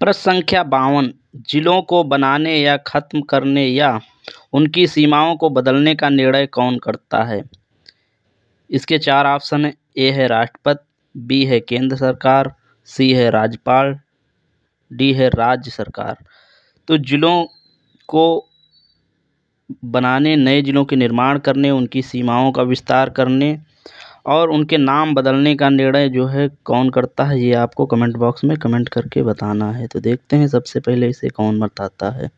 प्रश्न संख्या बावन जिलों को बनाने या ख़त्म करने या उनकी सीमाओं को बदलने का निर्णय कौन करता है इसके चार ऑप्शन हैं ए है राष्ट्रपति बी है केंद्र सरकार सी है राज्यपाल डी है राज्य सरकार तो ज़िलों को बनाने नए ज़िलों के निर्माण करने उनकी सीमाओं का विस्तार करने और उनके नाम बदलने का निर्णय जो है कौन करता है ये आपको कमेंट बॉक्स में कमेंट करके बताना है तो देखते हैं सबसे पहले इसे कौन बताता है